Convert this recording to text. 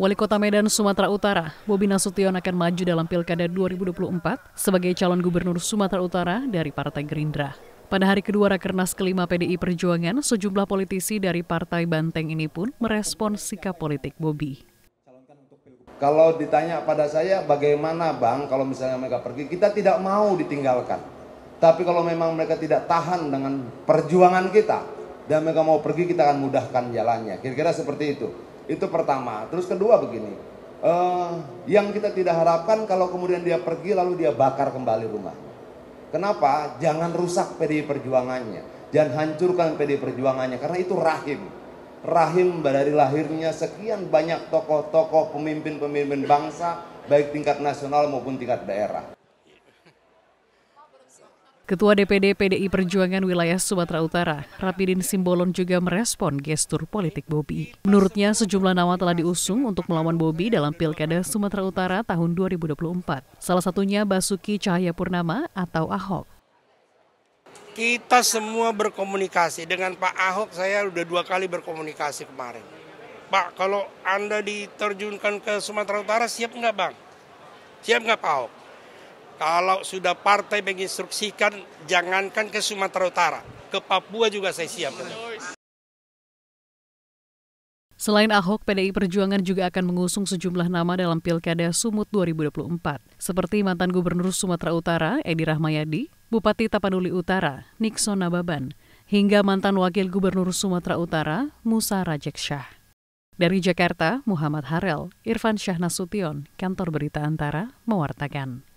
Wali Kota Medan, Sumatera Utara, Bobi Nasution akan maju dalam Pilkada 2024 sebagai calon gubernur Sumatera Utara dari Partai Gerindra. Pada hari kedua Rakernas kelima PDI Perjuangan, sejumlah politisi dari Partai Banteng ini pun merespon sikap politik Bobi. Kalau ditanya pada saya bagaimana bang kalau misalnya mereka pergi, kita tidak mau ditinggalkan. Tapi kalau memang mereka tidak tahan dengan perjuangan kita dan mereka mau pergi, kita akan mudahkan jalannya. Kira-kira seperti itu. Itu pertama. Terus kedua begini, uh, yang kita tidak harapkan kalau kemudian dia pergi lalu dia bakar kembali rumah. Kenapa? Jangan rusak PDI Perjuangannya, jangan hancurkan PDI Perjuangannya karena itu rahim. Rahim dari lahirnya sekian banyak tokoh-tokoh pemimpin-pemimpin bangsa baik tingkat nasional maupun tingkat daerah. Ketua DPD PDI Perjuangan Wilayah Sumatera Utara, Rapidin Simbolon juga merespon gestur politik Bobi. Menurutnya, sejumlah nama telah diusung untuk melawan Bobi dalam Pilkada Sumatera Utara tahun 2024. Salah satunya Basuki Cahayapurnama atau Ahok. Kita semua berkomunikasi. Dengan Pak Ahok saya sudah dua kali berkomunikasi kemarin. Pak, kalau Anda diterjunkan ke Sumatera Utara, siap nggak Bang? Siap nggak Pak Ahok? Kalau sudah partai menginstruksikan, jangankan ke Sumatera Utara, ke Papua juga saya siap. Selain Ahok, PDI Perjuangan juga akan mengusung sejumlah nama dalam Pilkada Sumut 2024, seperti mantan Gubernur Sumatera Utara Edi Rahmayadi, Bupati Tapanuli Utara Nixon Nababan, hingga mantan Wakil Gubernur Sumatera Utara Musa Rajeksah. Dari Jakarta, Muhammad Harel, Irfan Syahna Sution, Kantor Berita Antara, mewartakan.